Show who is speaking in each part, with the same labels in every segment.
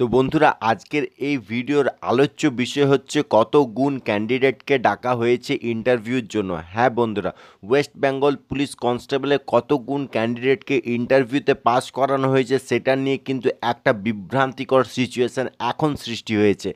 Speaker 1: তো বন্ধুরা আজকের এই ভিডিওর আলোচ্য বিষয় হচ্ছে কত গুণ ক্যান্ডিডেটকে ডাকা হয়েছে ইন্টারভিউর জন্য হ্যাঁ বন্ধুরা ওয়েস্ট বেঙ্গল পুলিশ কনস্টেবলে কত গুণ ক্যান্ডিডেটকে ইন্টারভিউতে পাস করানো হয়েছে সেটা নিয়ে কিন্তু একটা বিভ্রান্তিকর সিচুয়েশান এখন সৃষ্টি হয়েছে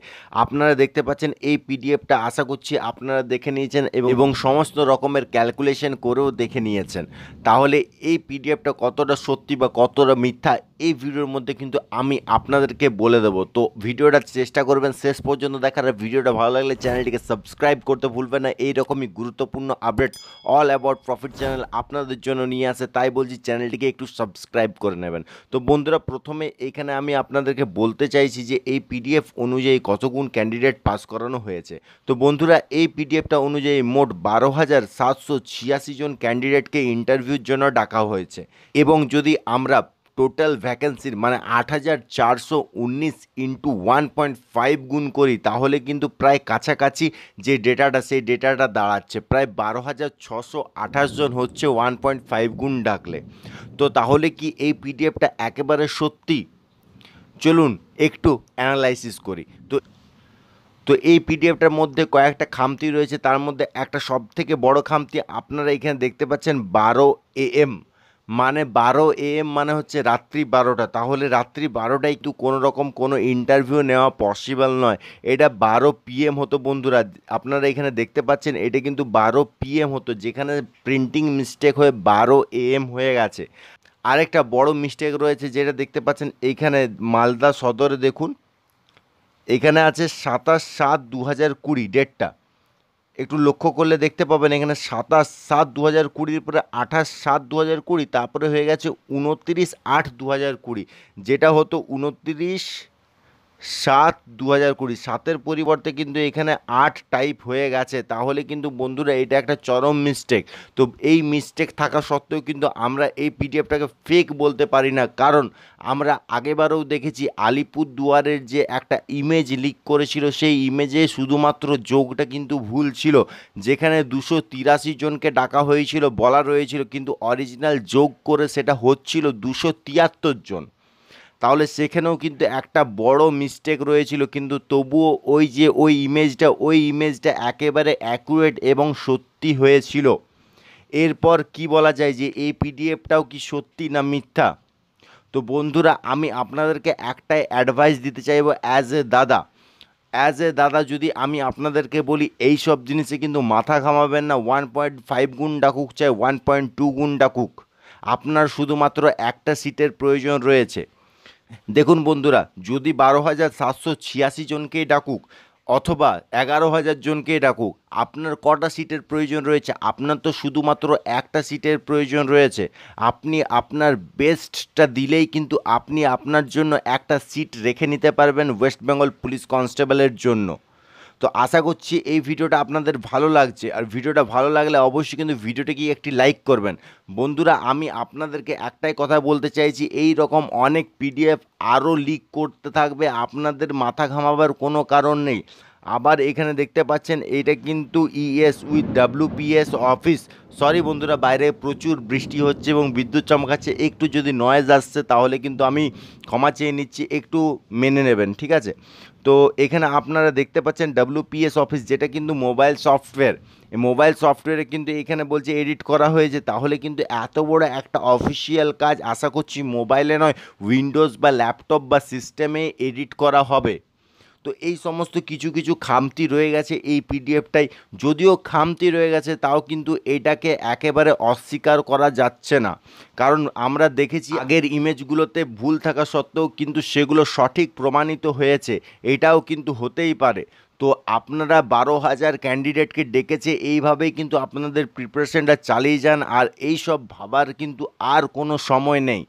Speaker 1: আপনারা দেখতে পাচ্ছেন এই পিডিএফটা আশা করছি আপনারা দেখে নিয়েছেন এবং সমস্ত রকমের ক্যালকুলেশন করেও দেখে নিয়েছেন তাহলে এই পিডিএফটা কতটা সত্যি বা কতটা মিথ্যা এই ভিডিওর মধ্যে কিন্তু আমি আপনাদেরকে বল বলে দেবো তো ভিডিওটা চেষ্টা করবেন শেষ পর্যন্ত দেখার ভিডিওটা ভালো লাগলে চ্যানেলটিকে সাবস্ক্রাইব করতে ভুলবেন না এইরকমই গুরুত্বপূর্ণ update all about profit channel আপনাদের জন্য নিয়ে আসে তাই বলছি চ্যানেলটিকে একটু সাবস্ক্রাইব করে নেবেন তো বন্ধুরা প্রথমে এখানে আমি আপনাদেরকে বলতে চাইছি যে এই পিডিএফ অনুযায়ী কতগুণ ক্যান্ডিডেট পাস করানো হয়েছে তো বন্ধুরা এই পিডিএফটা অনুযায়ী মোট বারো হাজার সাতশো ছিয়াশি জন ক্যান্ডিডেটকে ইন্টারভিউর জন্য ডাকা হয়েছে এবং যদি আমরা টোটাল ভ্যাকেন্সির মানে আট হাজার চারশো উনিশ ইন্টু ওয়ান পয়েন্ট ফাইভ গুণ করি তাহলে কিন্তু প্রায় কাছাকাছি যে ডেটাটা সেই ডেটাটা দাঁড়াচ্ছে প্রায় বারো হাজার ছশো আঠাশ জন হচ্ছে ওয়ান পয়েন্ট ফাইভ গুণ ডাকলে তো তাহলে কি এই পিডিএফটা একেবারে সত্যি চলুন একটু অ্যানালাইসিস করি তো তো এই পিডিএফটার মধ্যে কয়েকটা খামতি রয়েছে তার মধ্যে একটা সবথেকে বড় খামতি আপনারা এখানে দেখতে পাচ্ছেন বারো এ এম মানে বারো এ এম মানে হচ্ছে রাত্রি বারোটা তাহলে রাত্রি বারোটায় একটু কোনো রকম কোনো ইন্টারভিউ নেওয়া পসিবল নয় এটা বারো পিএম হতো বন্ধুরা আপনারা এখানে দেখতে পাচ্ছেন এটা কিন্তু বারো পিএম হতো যেখানে প্রিন্টিং মিস্টেক হয়ে বারো এ এম হয়ে গেছে আরেকটা বড় মিস্টেক রয়েছে যেটা দেখতে পাচ্ছেন এইখানে মালদা সদরে দেখুন এখানে আছে সাতাশ সাত দু হাজার কুড়ি ডেটটা একটু লক্ষ্য করলে দেখতে পাবেন এখানে সাতাশ সাত দু হাজার কুড়ির পরে আঠাশ সাত দু হাজার কুড়ি তারপরে হয়ে গেছে উনত্রিশ আট দু হাজার কুড়ি যেটা হতো উনত্রিশ সাত দু হাজার কুড়ি সাতের পরিবর্তে কিন্তু এখানে আট টাইপ হয়ে গেছে তাহলে কিন্তু বন্ধুরা এটা একটা চরম মিস্টেক তো এই মিস্টেক থাকা সত্ত্বেও কিন্তু আমরা এই পিডিএফটাকে ফেক বলতে পারি না কারণ আমরা আগেবারেও দেখেছি আলিপুরদুয়ারের যে একটা ইমেজ লিক করেছিল সেই ইমেজে শুধুমাত্র যোগটা কিন্তু ভুল ছিল যেখানে দুশো তিরাশি জনকে ডাকা হয়েছিল বলা রয়েছিল কিন্তু অরিজিনাল যোগ করে সেটা হচ্ছিল দুশো তিয়াত্তর জন তাহলে সেখানেও কিন্তু একটা বড় মিস্টেক রয়েছিল কিন্তু তবুও ওই যে ওই ইমেজটা ওই ইমেজটা একেবারে অ্যাকুরেট এবং সত্যি হয়েছিল এরপর কি বলা যায় যে এই পিডিএফটাও কি সত্যি না মিথ্যা তো বন্ধুরা আমি আপনাদেরকে একটাই অ্যাডভাইস দিতে চাইব অ্যাজ এ দাদা অ্যাজ এ দাদা যদি আমি আপনাদেরকে বলি এই সব জিনিসে কিন্তু মাথা ঘামাবেন না ওয়ান পয়েন্ট ফাইভ গুণ ডাকুক চাই ওয়ান পয়েন্ট টু গুণ ডাকুক আপনার শুধুমাত্র একটা সিটের প্রয়োজন রয়েছে দেখুন বন্ধুরা যদি বারো হাজার সাতশো ছিয়াশি জনকেই ডাকুক অথবা এগারো হাজার জনকে ডাকুক আপনার কটা সিটের প্রয়োজন রয়েছে আপনার তো শুধুমাত্র একটা সিটের প্রয়োজন রয়েছে আপনি আপনার বেস্টটা দিলেই কিন্তু আপনি আপনার জন্য একটা সিট রেখে নিতে পারবেন ওয়েস্ট বেঙ্গল পুলিশ কনস্টেবলের জন্য তো আশা করছি এই ভিডিওটা আপনাদের ভালো লাগছে আর ভিডিওটা ভালো লাগলে অবশ্যই কিন্তু ভিডিওটাকে একটি লাইক করবেন বন্ধুরা আমি আপনাদেরকে একটাই কথা বলতে চাইছি এই রকম অনেক পিডিএফ আরও লিক করতে থাকবে আপনাদের মাথা ঘামাবার কোনো কারণ নেই আবার এখানে দেখতে পাচ্ছেন এটা কিন্তু ES with WPS office sorry বন্ধুরা বাইরে প্রচুর বৃষ্টি হচ্ছে এবং বিদ্যুৎ চমকাচ্ছে একটু যদি নয়েজ আসছে তাহলে কিন্তু আমি ক্ষমা চেয়ে নিচ্ছি একটু মেনে নেবেন ঠিক আছে তো এখানে আপনারা দেখতে পাচ্ছেন ডাব্লুপিএস অফিস যেটা কিন্তু মোবাইল সফটওয়্যার মোবাইল সফটওয়্যারে কিন্তু এখানে বলছে এডিট করা হয়েছে তাহলে কিন্তু এত বড় একটা অফিসিয়াল কাজ আশা করছি মোবাইলে নয় উইন্ডোজ বা ল্যাপটপ বা সিস্টেমে এডিট করা হবে তো এই সমস্ত কিছু কিছু খামতি রয়ে গেছে এই পিডিএফটাই যদিও খামতি রয়ে গেছে তাও কিন্তু এটাকে একেবারে অস্বীকার করা যাচ্ছে না কারণ আমরা দেখেছি আগের ইমেজগুলোতে ভুল থাকা সত্ত্বেও কিন্তু সেগুলো সঠিক প্রমাণিত হয়েছে এটাও কিন্তু হতেই পারে তো আপনারা বারো হাজার ক্যান্ডিডেটকে ডেকেছে এইভাবেই কিন্তু আপনাদের প্রিপারেশনটা চালিয়ে যান আর এই সব ভাবার কিন্তু আর কোনো সময় নেই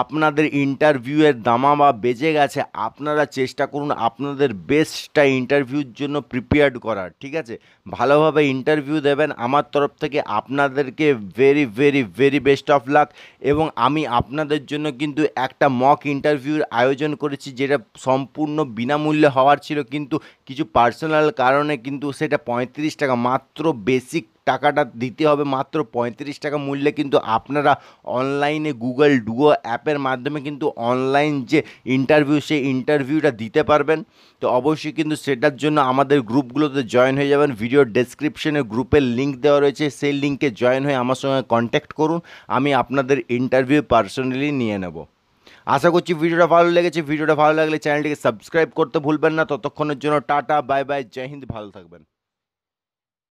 Speaker 1: আপনাদের ইন্টারভিউয়ের দামা বা বেজে গেছে আপনারা চেষ্টা করুন আপনাদের বেস্টটা ইন্টারভিউর জন্য প্রিপেয়ার্ড করার ঠিক আছে ভালোভাবে ইন্টারভিউ দেবেন আমার তরফ থেকে আপনাদেরকে very very very best of luck এবং আমি আপনাদের জন্য কিন্তু একটা মক ইন্টারভিউর আয়োজন করেছি যেটা সম্পূর্ণ বিনামূল্যে হওয়ার ছিল কিন্তু কিছু পার্সোনাল কারণে কিন্তু সেটা পঁয়ত্রিশ টাকা মাত্র বেসিক টাকাটা দিতে হবে মাত্র পঁয়ত্রিশ টাকা মূল্যে কিন্তু আপনারা অনলাইনে গুগল ডুয়ো অ্যাপের মাধ্যমে কিন্তু অনলাইন যে ইন্টারভিউ সেই ইন্টারভিউটা দিতে পারবেন তো অবশ্যই কিন্তু সেটার জন্য আমাদের গ্রুপগুলোতে জয়েন হয়ে যাবেন ভিডিও ডেসক্রিপশনে গ্রুপের লিঙ্ক দেওয়া রয়েছে সেই লিঙ্কে জয়েন হয়ে আমার সঙ্গে কন্ট্যাক্ট করুন আমি আপনাদের ইন্টারভিউ পার্সোনালি নিয়ে নেব আশা করছি ভিডিওটা ভালো লেগেছে ভিডিওটা ভালো লাগলে চ্যানেলটিকে সাবস্ক্রাইব করতে ভুলবেন না ততক্ষণের জন্য টাটা বাই বাই জয় হিন্দ ভালো থাকবেন